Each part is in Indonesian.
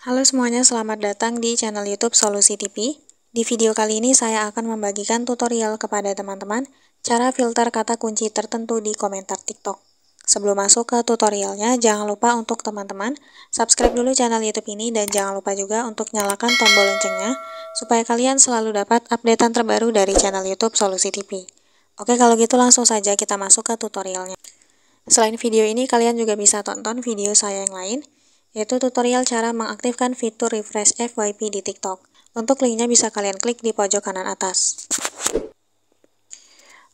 Halo semuanya, selamat datang di channel YouTube Solusi TV. Di video kali ini saya akan membagikan tutorial kepada teman-teman cara filter kata kunci tertentu di komentar TikTok. Sebelum masuk ke tutorialnya, jangan lupa untuk teman-teman subscribe dulu channel YouTube ini dan jangan lupa juga untuk nyalakan tombol loncengnya supaya kalian selalu dapat updatean terbaru dari channel YouTube Solusi TV. Oke, kalau gitu langsung saja kita masuk ke tutorialnya. Selain video ini, kalian juga bisa tonton video saya yang lain yaitu tutorial cara mengaktifkan fitur refresh FYP di TikTok. Untuk linknya bisa kalian klik di pojok kanan atas.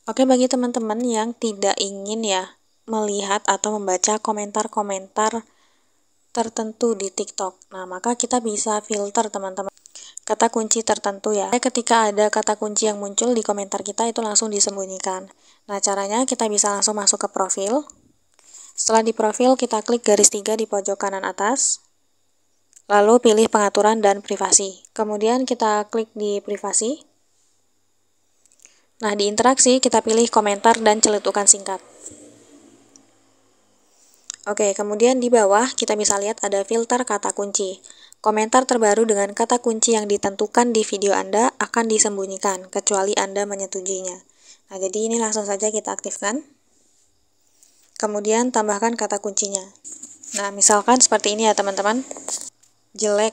Oke, bagi teman-teman yang tidak ingin ya melihat atau membaca komentar-komentar tertentu di TikTok, nah maka kita bisa filter teman-teman kata kunci tertentu ya. Ketika ada kata kunci yang muncul di komentar kita itu langsung disembunyikan. Nah, caranya kita bisa langsung masuk ke profil. Setelah di profil, kita klik garis tiga di pojok kanan atas. Lalu pilih pengaturan dan privasi. Kemudian kita klik di privasi. Nah, di interaksi kita pilih komentar dan celetukan singkat. Oke, kemudian di bawah kita bisa lihat ada filter kata kunci. Komentar terbaru dengan kata kunci yang ditentukan di video Anda akan disembunyikan, kecuali Anda menyetujuinya. Nah, jadi ini langsung saja kita aktifkan. Kemudian tambahkan kata kuncinya. Nah, misalkan seperti ini ya teman-teman. Jelek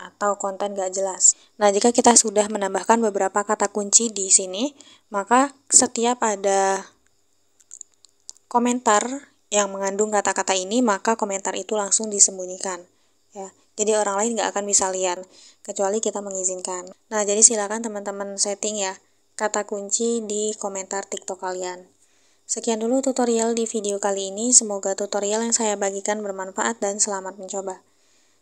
atau konten gak jelas. Nah, jika kita sudah menambahkan beberapa kata kunci di sini, maka setiap ada komentar yang mengandung kata-kata ini, maka komentar itu langsung disembunyikan. Ya, jadi orang lain nggak akan bisa lihat, kecuali kita mengizinkan. Nah, jadi silakan teman-teman setting ya, kata kunci di komentar TikTok kalian. Sekian dulu tutorial di video kali ini, semoga tutorial yang saya bagikan bermanfaat dan selamat mencoba.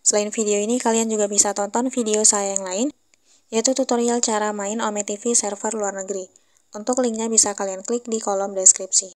Selain video ini, kalian juga bisa tonton video saya yang lain, yaitu tutorial cara main OMETV server luar negeri. Untuk linknya bisa kalian klik di kolom deskripsi.